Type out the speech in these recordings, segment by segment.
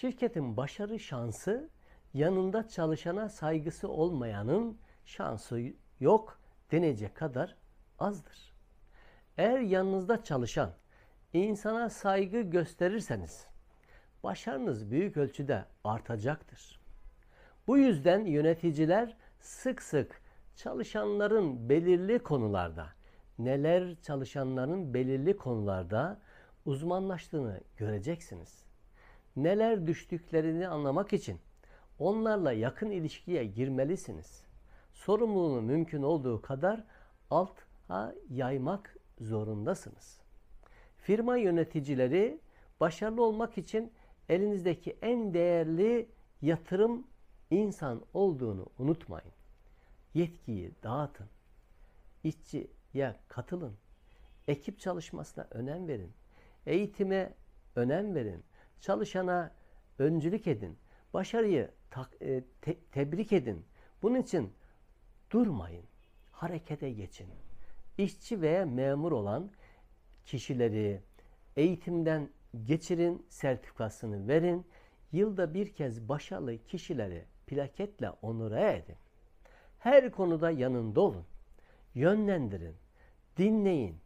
Şirketin başarı şansı yanında çalışana saygısı olmayanın şansı yok denecek kadar azdır. Eğer yanınızda çalışan insana saygı gösterirseniz başarınız büyük ölçüde artacaktır. Bu yüzden yöneticiler sık sık çalışanların belirli konularda neler çalışanların belirli konularda uzmanlaştığını göreceksiniz neler düştüklerini anlamak için onlarla yakın ilişkiye girmelisiniz. Sorumluluğunu mümkün olduğu kadar alta yaymak zorundasınız. Firma yöneticileri başarılı olmak için elinizdeki en değerli yatırım insan olduğunu unutmayın. Yetkiyi dağıtın. İşçiye katılın. Ekip çalışmasına önem verin. Eğitime önem verin. Çalışana öncülük edin. Başarıyı e, tebrik edin. Bunun için durmayın. Harekete geçin. İşçi veya memur olan kişileri eğitimden geçirin, sertifikasını verin. Yılda bir kez başarılı kişileri plaketle onura edin. Her konuda yanında olun. Yönlendirin, dinleyin.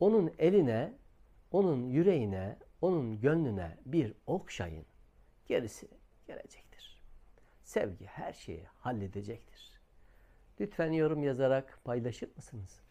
Onun eline, onun yüreğine, onun gönlüne bir okşayın. Gerisi gelecektir. Sevgi her şeyi halledecektir. Lütfen yorum yazarak paylaşır mısınız?